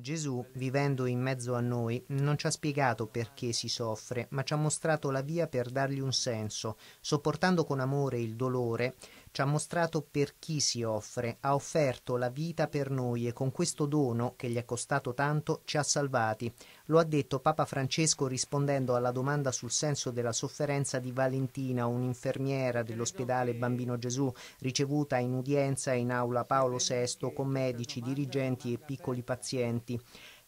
Gesù, vivendo in mezzo a noi, non ci ha spiegato perché si soffre, ma ci ha mostrato la via per dargli un senso, sopportando con amore il dolore, ci ha mostrato per chi si offre, ha offerto la vita per noi e con questo dono, che gli è costato tanto, ci ha salvati. Lo ha detto Papa Francesco rispondendo alla domanda sul senso della sofferenza di Valentina, un'infermiera dell'ospedale Bambino Gesù, ricevuta in udienza in aula Paolo VI con medici, dirigenti e piccoli pazienti.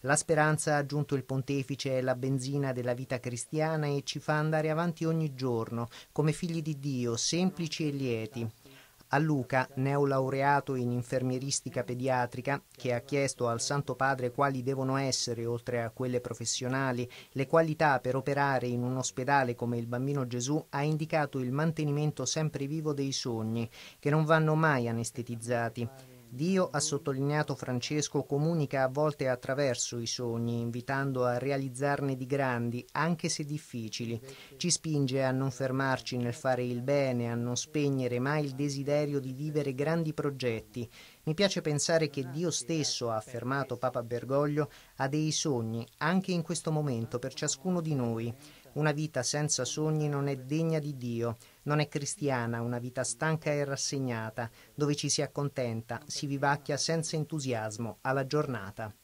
La speranza, ha aggiunto il pontefice, è la benzina della vita cristiana e ci fa andare avanti ogni giorno, come figli di Dio, semplici e lieti, a Luca, neolaureato in infermieristica pediatrica, che ha chiesto al Santo Padre quali devono essere, oltre a quelle professionali, le qualità per operare in un ospedale come il Bambino Gesù, ha indicato il mantenimento sempre vivo dei sogni, che non vanno mai anestetizzati. Dio, ha sottolineato Francesco, comunica a volte attraverso i sogni, invitando a realizzarne di grandi, anche se difficili. Ci spinge a non fermarci nel fare il bene, a non spegnere mai il desiderio di vivere grandi progetti. Mi piace pensare che Dio stesso, ha affermato Papa Bergoglio, ha dei sogni, anche in questo momento, per ciascuno di noi. Una vita senza sogni non è degna di Dio. Non è cristiana una vita stanca e rassegnata, dove ci si accontenta, si vivacchia senza entusiasmo alla giornata.